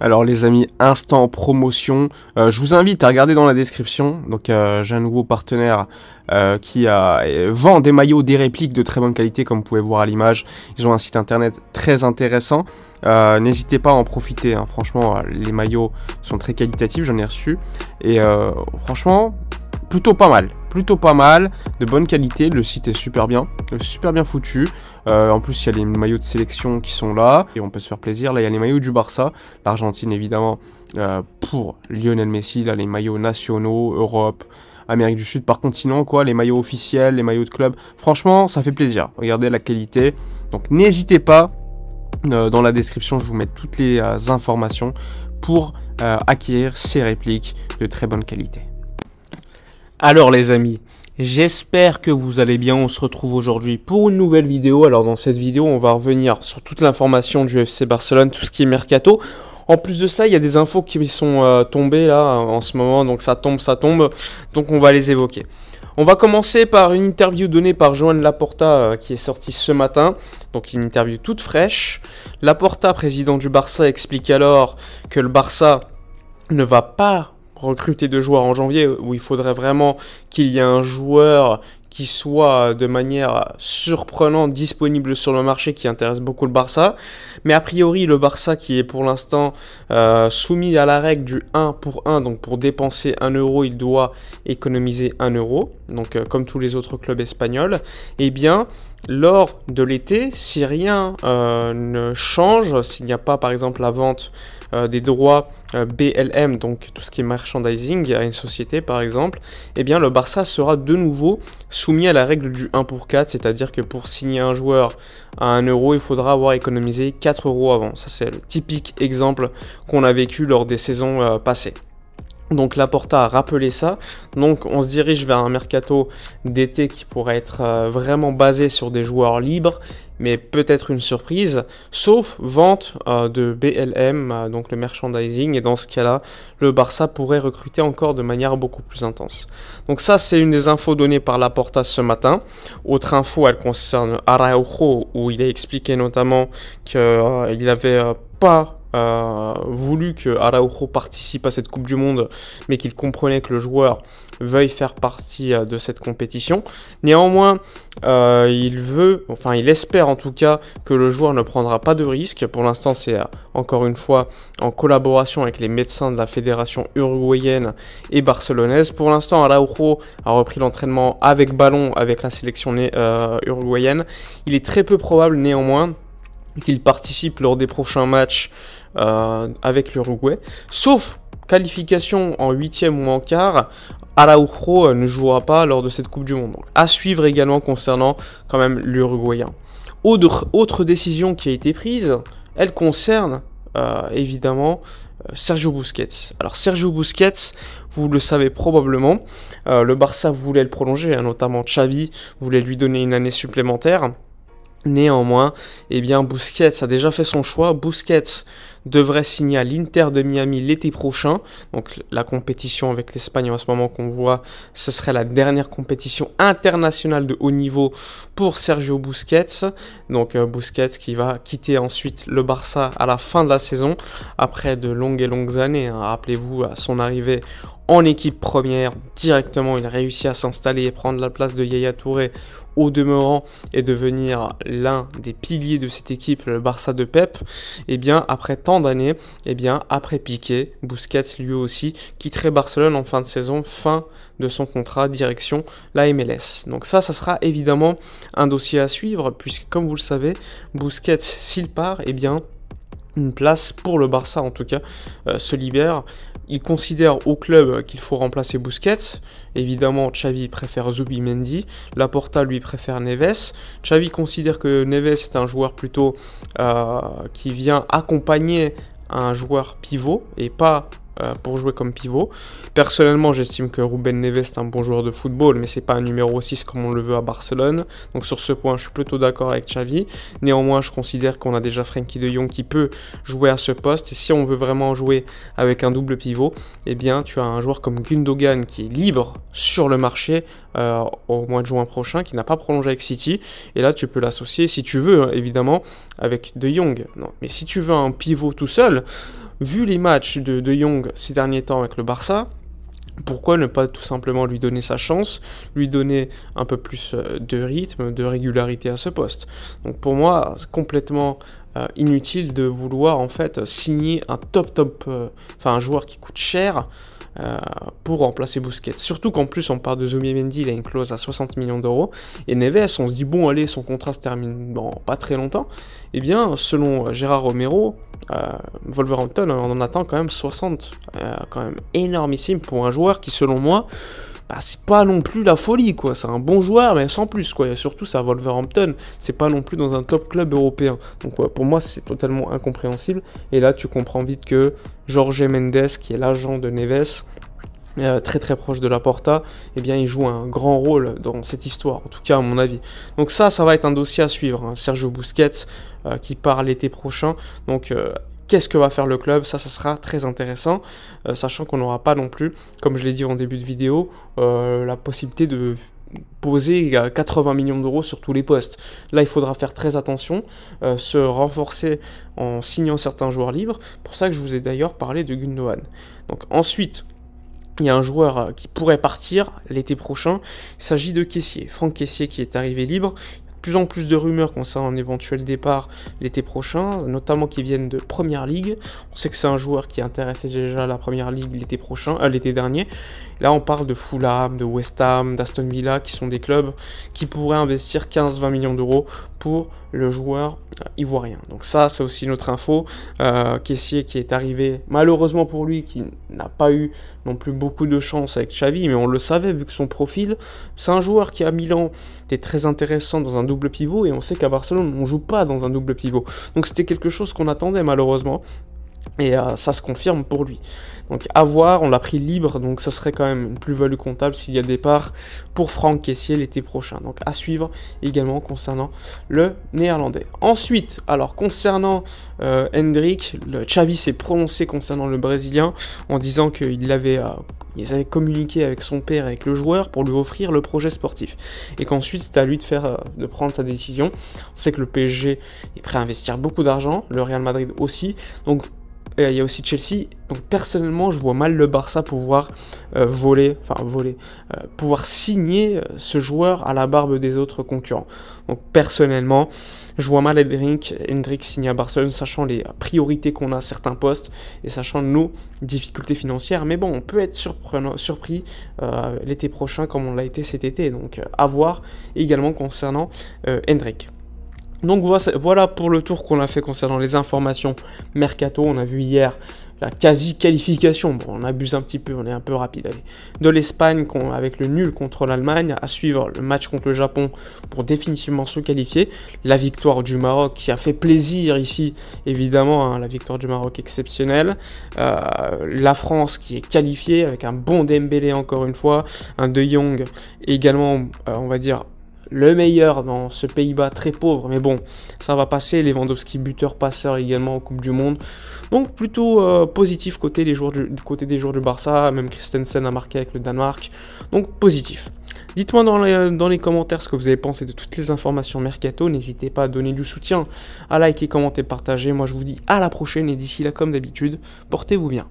Alors les amis, instant promotion. Euh, je vous invite à regarder dans la description. Donc euh, j'ai un nouveau partenaire euh, qui vend des maillots, des répliques de très bonne qualité comme vous pouvez voir à l'image. Ils ont un site internet très intéressant. N'hésitez pas à en profiter. Hein. Franchement, les maillots sont très qualitatifs, j'en ai reçu. Et franchement, plutôt pas mal. Plutôt pas mal, de bonne qualité, le site est super bien, euh, super bien foutu. Euh, en plus, il y a les maillots de sélection qui sont là, et on peut se faire plaisir. Là, il y a les maillots du Barça, l'Argentine évidemment, euh, pour Lionel Messi, là, les maillots nationaux, Europe, Amérique du Sud par continent, quoi, les maillots officiels, les maillots de club. Franchement, ça fait plaisir. Regardez la qualité. Donc n'hésitez pas, dans la description, je vous mets toutes les informations pour acquérir ces répliques de très bonne qualité. Alors les amis, j'espère que vous allez bien, on se retrouve aujourd'hui pour une nouvelle vidéo. Alors dans cette vidéo, on va revenir sur toute l'information du FC Barcelone, tout ce qui est mercato. En plus de ça, il y a des infos qui sont euh, tombées là en ce moment, donc ça tombe, ça tombe, donc on va les évoquer. On va commencer par une interview donnée par Joan Laporta euh, qui est sortie ce matin, donc une interview toute fraîche. Laporta, président du Barça, explique alors que le Barça ne va pas recruter de joueurs en janvier où il faudrait vraiment qu'il y ait un joueur qui soit de manière surprenante disponible sur le marché qui intéresse beaucoup le Barça. Mais a priori, le Barça qui est pour l'instant euh, soumis à la règle du 1 pour 1, donc pour dépenser 1 euro, il doit économiser 1 euro, donc euh, comme tous les autres clubs espagnols, eh bien, lors de l'été, si rien euh, ne change, s'il n'y a pas par exemple la vente euh, des droits euh, BLM, donc tout ce qui est merchandising à une société par exemple, eh bien le Barça sera de nouveau soumis à la règle du 1 pour 4, c'est-à-dire que pour signer un joueur à 1 euro, il faudra avoir économisé 4 euros avant. Ça c'est le typique exemple qu'on a vécu lors des saisons euh, passées. Donc la a rappelé ça. Donc on se dirige vers un mercato d'été qui pourrait être euh, vraiment basé sur des joueurs libres, mais peut-être une surprise, sauf vente euh, de BLM, euh, donc le merchandising, et dans ce cas-là, le Barça pourrait recruter encore de manière beaucoup plus intense. Donc ça, c'est une des infos données par la Porta ce matin. Autre info, elle concerne Araujo, où il a expliqué notamment qu'il n'avait pas voulu que Araujo participe à cette Coupe du Monde, mais qu'il comprenait que le joueur veuille faire partie euh, de cette compétition. Néanmoins, euh, il veut, enfin il espère en tout cas que le joueur ne prendra pas de risque. Pour l'instant, c'est euh, encore une fois en collaboration avec les médecins de la fédération uruguayenne et barcelonaise. Pour l'instant, Araujo a repris l'entraînement avec ballon avec la sélection uruguayenne. Il est très peu probable néanmoins qu'il participe lors des prochains matchs euh, avec l'Uruguay. Sauf qualification en huitième ou en quart, Araujo euh, ne jouera pas lors de cette Coupe du Monde. Donc, à suivre également concernant quand même l'Uruguayen. Autre, autre, décision qui a été prise, elle concerne euh, évidemment Sergio Busquets. Alors Sergio Busquets, vous le savez probablement, le Barça voulait le prolonger, hein, notamment Xavi voulait lui donner une année supplémentaire. Néanmoins, eh bien ça a déjà fait son choix. Bousquet devrait signer à l'Inter de Miami l'été prochain. Donc la compétition avec l'Espagne en ce moment qu'on voit, ce serait la dernière compétition internationale de haut niveau pour Sergio Busquets. Donc euh, Busquets qui va quitter ensuite le Barça à la fin de la saison, après de longues et longues années. Hein. Rappelez-vous à son arrivée en équipe première. Directement, il réussit à s'installer et prendre la place de Yaya Touré au demeurant et devenir l'un des piliers de cette équipe, le Barça de Pep. Et eh bien, après tant d'année, eh bien, après Piqué, Busquets lui aussi quitterait Barcelone en fin de saison, fin de son contrat direction la MLS. Donc ça, ça sera évidemment un dossier à suivre, puisque comme vous le savez, Busquets, s'il part, et eh bien, une place pour le Barça en tout cas euh, se libère. Il considère au club qu'il faut remplacer Busquets. Évidemment, Xavi préfère Zubimendi. Laporta lui préfère Neves. Xavi considère que Neves est un joueur plutôt euh, qui vient accompagner un joueur pivot et pas euh, pour jouer comme pivot. Personnellement, j'estime que Ruben Neves est un bon joueur de football, mais c'est pas un numéro 6 comme on le veut à Barcelone. Donc sur ce point, je suis plutôt d'accord avec Xavi. Néanmoins, je considère qu'on a déjà Frankie de Jong qui peut jouer à ce poste. Et si on veut vraiment jouer avec un double pivot, eh bien, tu as un joueur comme Gundogan qui est libre sur le marché euh, au mois de juin prochain, qui n'a pas prolongé avec City. Et là, tu peux l'associer si tu veux, hein, évidemment, avec De Jong. mais si tu veux un pivot tout seul, vu les matchs de, Young ces derniers temps avec le Barça, pourquoi ne pas tout simplement lui donner sa chance, lui donner un peu plus euh, de rythme, de régularité à ce poste Donc pour moi, complètement euh, inutile de vouloir en fait signer un top top, euh, enfin un joueur qui coûte cher euh, pour remplacer Busquets. Surtout qu'en plus on parle de Mendy, il a une clause à 60 millions d'euros, et Neves, on se dit bon allez, son contrat se termine dans pas très longtemps, et eh bien selon Gérard Romero, Wolverhampton on en attend quand même 60, quand même énormissime pour un joueur qui selon moi bah, c'est pas non plus la folie, quoi. C'est un bon joueur, mais sans plus, quoi. Et surtout, c'est à Wolverhampton. C'est pas non plus dans un top club européen. Donc, pour moi, c'est totalement incompréhensible. Et là, tu comprends vite que Jorge Mendes, qui est l'agent de Neves, euh, très très proche de la Porta, eh bien il joue un grand rôle dans cette histoire, en tout cas à mon avis. Donc ça, ça va être un dossier à suivre. Hein. Sergio Busquets euh, qui part l'été prochain, donc euh, Qu'est-ce que va faire le club Ça, ça sera très intéressant, euh, sachant qu'on n'aura pas non plus, comme je l'ai dit en début de vidéo, euh, la possibilité de poser 80 millions d'euros sur tous les postes. Là, il faudra faire très attention, euh, se renforcer en signant certains joueurs libres. Pour ça que je vous ai d'ailleurs parlé de Gundogan. Donc ensuite, il y a un joueur qui pourrait partir l'été prochain. Il s'agit de Caissier. Franck Caissier qui est arrivé libre plus en plus de rumeurs concernant un éventuel départ l'été prochain, notamment qui viennent de Première Ligue. On sait que c'est un joueur qui intéressait déjà la Première Ligue l'été prochain, à euh, l'été dernier. Là, on parle de Fulham, de West Ham, d'Aston Villa, qui sont des clubs qui pourraient investir 15-20 millions d'euros pour le joueur euh, ivoirien. Donc ça, c'est aussi notre info. Euh, caissier qui est arrivé, malheureusement pour lui, qui n'a pas eu non plus beaucoup de chance avec Xavi, mais on le savait vu que son profil, c'est un joueur qui à Milan était très intéressant dans un double pivot et on sait qu'à Barcelone on joue pas dans un double pivot. Donc c'était quelque chose qu'on attendait malheureusement. Et euh, ça se confirme pour lui. Donc à voir, on l'a pris libre, donc ça serait quand même une plus-value comptable s'il y a départ pour Franck Caissier l'été prochain. Donc à suivre également concernant le néerlandais. Ensuite, alors concernant euh, Hendrik, le Xavi s'est prononcé concernant le Brésilien en disant qu'il avait euh, communiqué avec son père et avec le joueur pour lui offrir le projet sportif. Et qu'ensuite, c'était à lui de, faire, de prendre sa décision. On sait que le PSG est prêt à investir beaucoup d'argent, le Real Madrid aussi. Donc, il y a aussi Chelsea. Donc personnellement, je vois mal le Barça pouvoir euh, voler, enfin voler, euh, pouvoir signer euh, ce joueur à la barbe des autres concurrents. Donc personnellement, je vois mal Hendrik, Hendrik signer à Barcelone, sachant les priorités qu'on a à certains postes et sachant nos difficultés financières. Mais bon, on peut être surpris l'été prochain comme on l'a été cet été. Donc à voir également concernant Hendrik. Donc voilà pour le tour qu'on a fait concernant les informations mercato. On a vu hier la quasi-qualification. Bon, on abuse un petit peu, on est un peu rapide. Allez. De l'Espagne avec le nul contre l'Allemagne, à suivre le match contre le Japon pour définitivement se qualifier. La victoire du Maroc qui a fait plaisir ici, évidemment, hein. la victoire du Maroc exceptionnelle. Euh, la France qui est qualifiée avec un bon Dembélé encore une fois, un De Jong également, euh, on va dire, le meilleur dans ce Pays-Bas très pauvre. Mais bon, ça va passer. Lewandowski, buteur, passeur également en Coupe du Monde. Donc plutôt euh, positif côté des, jours du, côté des jours du Barça. Même Christensen a marqué avec le Danemark. Donc positif. Dites-moi dans dans les commentaires ce que vous avez pensé de toutes les informations Mercato. N'hésitez pas à donner du soutien, à liker, commenter, partager. Moi je vous dis à la prochaine et d'ici là comme d'habitude, portez-vous bien.